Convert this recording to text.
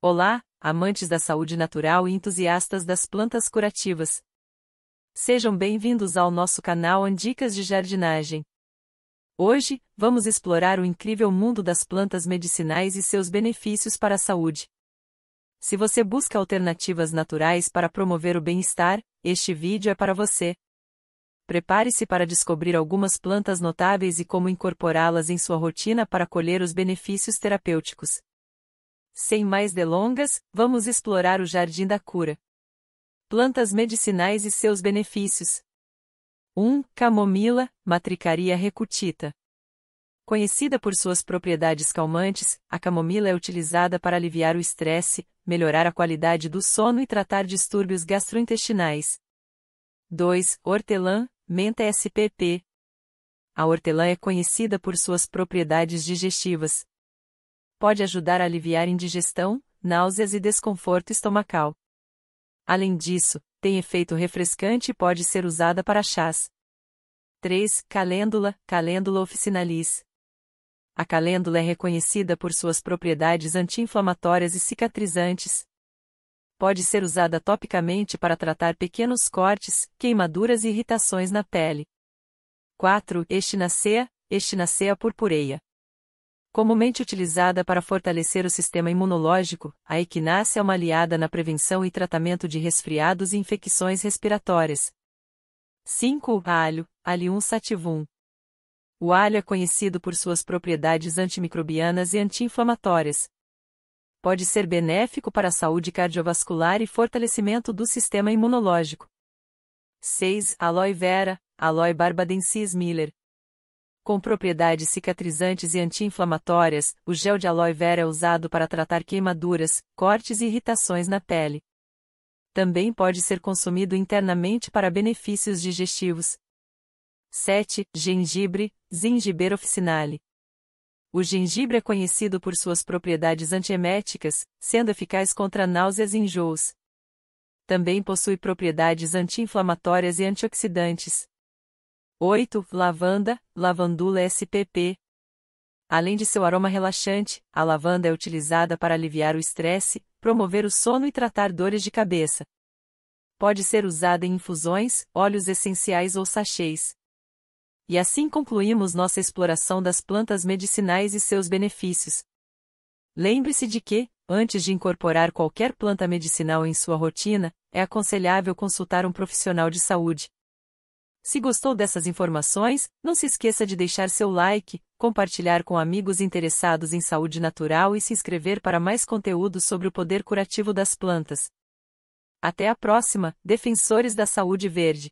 Olá, amantes da saúde natural e entusiastas das plantas curativas. Sejam bem-vindos ao nosso canal Andicas de Jardinagem. Hoje, vamos explorar o incrível mundo das plantas medicinais e seus benefícios para a saúde. Se você busca alternativas naturais para promover o bem-estar, este vídeo é para você. Prepare-se para descobrir algumas plantas notáveis e como incorporá-las em sua rotina para colher os benefícios terapêuticos. Sem mais delongas, vamos explorar o Jardim da Cura. Plantas medicinais e seus benefícios. 1. Camomila, Matricaria recutita. Conhecida por suas propriedades calmantes, a camomila é utilizada para aliviar o estresse, melhorar a qualidade do sono e tratar distúrbios gastrointestinais. 2. Hortelã, menta SPP. A hortelã é conhecida por suas propriedades digestivas, pode ajudar a aliviar indigestão, náuseas e desconforto estomacal. Além disso, tem efeito refrescante e pode ser usada para chás. 3. Calêndula, Calêndula officinalis. A calêndula é reconhecida por suas propriedades anti-inflamatórias e cicatrizantes. Pode ser usada topicamente para tratar pequenos cortes, queimaduras e irritações na pele. 4. Echinacea, Echinacea purpureia. Comumente utilizada para fortalecer o sistema imunológico, a equinácea é uma aliada na prevenção e tratamento de resfriados e infecções respiratórias. 5. Alho, Allium sativum. O alho é conhecido por suas propriedades antimicrobianas e anti-inflamatórias. Pode ser benéfico para a saúde cardiovascular e fortalecimento do sistema imunológico. 6. Aloe vera, Aloe barbadensis miller, com propriedades cicatrizantes e anti-inflamatórias, o gel de aloe vera é usado para tratar queimaduras, cortes e irritações na pele. Também pode ser consumido internamente para benefícios digestivos. 7. Gengibre, Zingiber officinale. O gengibre é conhecido por suas propriedades antieméticas, sendo eficaz contra náuseas e enjoos. Também possui propriedades anti-inflamatórias e antioxidantes. 8. Lavanda, Lavandula SPP. Além de seu aroma relaxante, a lavanda é utilizada para aliviar o estresse, promover o sono e tratar dores de cabeça. Pode ser usada em infusões, óleos essenciais ou sachês. E assim concluímos nossa exploração das plantas medicinais e seus benefícios. Lembre-se de que, antes de incorporar qualquer planta medicinal em sua rotina, é aconselhável consultar um profissional de saúde. Se gostou dessas informações, não se esqueça de deixar seu like, compartilhar com amigos interessados em saúde natural e se inscrever para mais conteúdos sobre o poder curativo das plantas. Até a próxima, defensores da saúde verde!